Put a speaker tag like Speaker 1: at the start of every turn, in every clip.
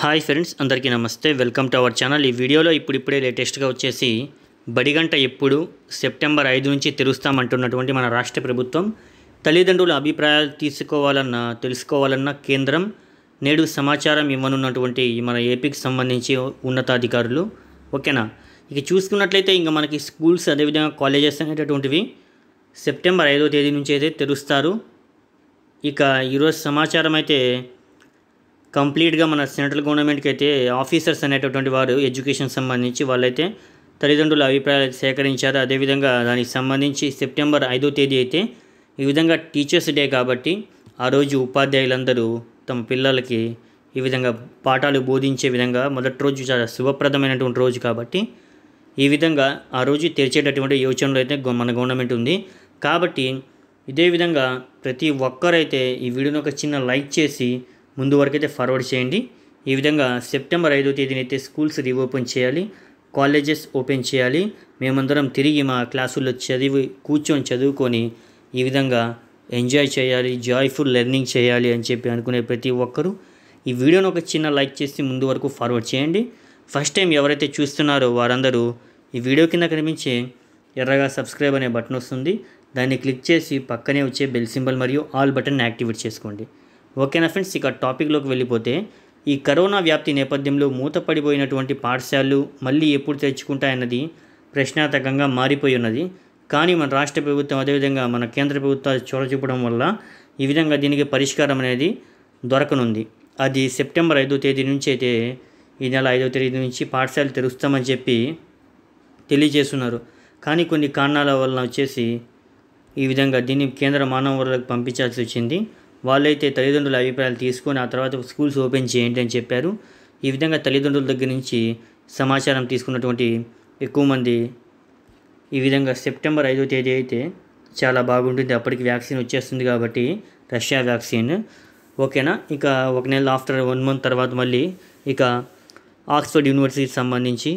Speaker 1: hi friends అందరికీ నమస్తే welcome to our channel ఈ వీడియోలో ఇప్పుడిప్పుడే లేటెస్ట్గా వచ్చేసి బడిగంట ఎప్పుడు సెప్టెంబర్ ఐదు నుంచి తెరుస్తామంటున్నటువంటి మన రాష్ట్ర ప్రభుత్వం తల్లిదండ్రుల అభిప్రాయాలు తీసుకోవాలన్న తెలుసుకోవాలన్న కేంద్రం నేడు సమాచారం ఇవ్వనున్నటువంటి మన ఏపీకి సంబంధించి ఉన్నతాధికారులు ఓకేనా ఇక చూసుకున్నట్లయితే ఇంకా మనకి స్కూల్స్ అదేవిధంగా కాలేజెస్ అనేటటువంటివి సెప్టెంబర్ ఐదో తేదీ నుంచి అయితే తెరుస్తారు ఇక ఈరోజు సమాచారం అయితే కంప్లీట్గా మన సెంట్రల్ గవర్నమెంట్కి అయితే ఆఫీసర్స్ అనేటటువంటి వారు ఎడ్యుకేషన్ సంబంధించి వాళ్ళైతే తల్లిదండ్రుల అభిప్రాయాలు సేకరించారు అదేవిధంగా దానికి సంబంధించి సెప్టెంబర్ ఐదో తేదీ అయితే ఈ విధంగా టీచర్స్ డే కాబట్టి ఆ రోజు ఉపాధ్యాయులందరూ తమ పిల్లలకి ఈ విధంగా పాఠాలు బోధించే విధంగా మొదటి రోజు చాలా శుభప్రదమైనటువంటి రోజు కాబట్టి ఈ విధంగా ఆ రోజు తెరిచేటటువంటి యోచనలు అయితే మన గవర్నమెంట్ ఉంది కాబట్టి ఇదే విధంగా ప్రతి ఒక్కరైతే ఈ వీడియోని ఒక చిన్న లైక్ చేసి ముందు వరకైతే ఫార్వర్డ్ చేయండి ఈ విధంగా సెప్టెంబర్ ఐదో తేదీని అయితే స్కూల్స్ రీఓపెన్ చేయాలి కాలేజెస్ ఓపెన్ చేయాలి మేమందరం తిరిగి మా క్లాసుల్లో చదివి కూర్చొని చదువుకొని ఈ విధంగా ఎంజాయ్ చేయాలి జాయ్ఫుల్ లెర్నింగ్ చేయాలి అని చెప్పి అనుకునే ప్రతి ఒక్కరూ ఈ వీడియోను ఒక చిన్న లైక్ చేసి ముందు వరకు ఫార్వర్డ్ చేయండి ఫస్ట్ టైం ఎవరైతే చూస్తున్నారో వారందరూ ఈ వీడియో కింద కనిపించే ఎర్రగా సబ్స్క్రైబ్ అనే బటన్ వస్తుంది దాన్ని క్లిక్ చేసి పక్కనే వచ్చే బెల్ సింబల్ మరియు ఆల్ బటన్ యాక్టివేట్ చేసుకోండి ఓకేనా ఫ్రెండ్స్ ఇక టాపిక్లోకి వెళ్ళిపోతే ఈ కరోనా వ్యాప్తి నేపథ్యంలో మూతపడిపోయినటువంటి పాఠశాలలు మళ్ళీ ఎప్పుడు తెచ్చుకుంటాయన్నది ప్రశ్నార్థకంగా మారిపోయి ఉన్నది కానీ మన రాష్ట్ర ప్రభుత్వం అదేవిధంగా మన కేంద్ర ప్రభుత్వాలు చూడచూపడం వల్ల ఈ విధంగా దీనికి పరిష్కారం అనేది దొరకనుంది అది సెప్టెంబర్ ఐదో తేదీ నుంచి అయితే ఈ నెల ఐదో తేదీ నుంచి పాఠశాలలు తెరుస్తామని చెప్పి తెలియజేస్తున్నారు కానీ కొన్ని కారణాల వలన వచ్చేసి ఈ విధంగా దీన్ని కేంద్ర మానవ వనరులకు పంపించాల్సి వచ్చింది వాళ్ళైతే తల్లిదండ్రుల అభిప్రాయాలు తీసుకొని ఆ తర్వాత స్కూల్స్ ఓపెన్ చేయండి అని చెప్పారు ఈ విధంగా తల్లిదండ్రుల దగ్గర నుంచి సమాచారం తీసుకున్నటువంటి ఎక్కువ మంది ఈ విధంగా సెప్టెంబర్ ఐదో తేదీ అయితే చాలా బాగుంటుంది అప్పటికి వ్యాక్సిన్ వచ్చేస్తుంది కాబట్టి రష్యా వ్యాక్సిన్ ఓకేనా ఇక ఒక నెల ఆఫ్టర్ వన్ మంత్ తర్వాత మళ్ళీ ఇక ఆక్స్ఫర్డ్ యూనివర్సిటీకి సంబంధించి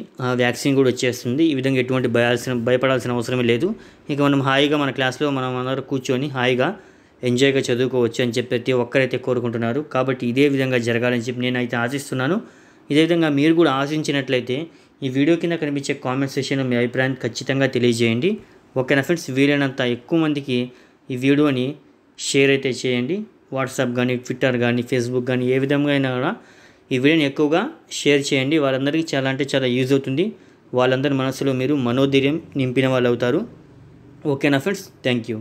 Speaker 1: వ్యాక్సిన్ కూడా వచ్చేస్తుంది ఈ విధంగా ఎటువంటి భయాల్సిన భయపడాల్సిన అవసరమే లేదు ఇక మనం హాయిగా మన క్లాస్లో మనం అందరూ కూర్చొని హాయిగా ఎంజాయ్గా చదువుకోవచ్చు అని చెప్పి ప్రతి ఒక్కరైతే కోరుకుంటున్నారు కాబట్టి ఇదే విధంగా జరగాలని చెప్పి నేనైతే ఆశిస్తున్నాను ఇదే విధంగా మీరు కూడా ఆశించినట్లయితే ఈ వీడియో కింద కనిపించే కామెంట్ సెషన్లో మీ అభిప్రాయాన్ని ఖచ్చితంగా తెలియజేయండి ఓకేనా ఫ్రెండ్స్ వీలైనంత ఎక్కువ మందికి ఈ వీడియోని షేర్ అయితే చేయండి వాట్సాప్ కానీ ట్విట్టర్ కానీ ఫేస్బుక్ కానీ ఏ విధంగా అయినా కూడా ఈ వీడియోని ఎక్కువగా షేర్ చేయండి వాళ్ళందరికీ చాలా అంటే చాలా యూజ్ అవుతుంది వాళ్ళందరి మనసులో మీరు మనోధైర్యం నింపిన వాళ్ళు అవుతారు ఓకేనా ఫ్రెండ్స్ థ్యాంక్ యూ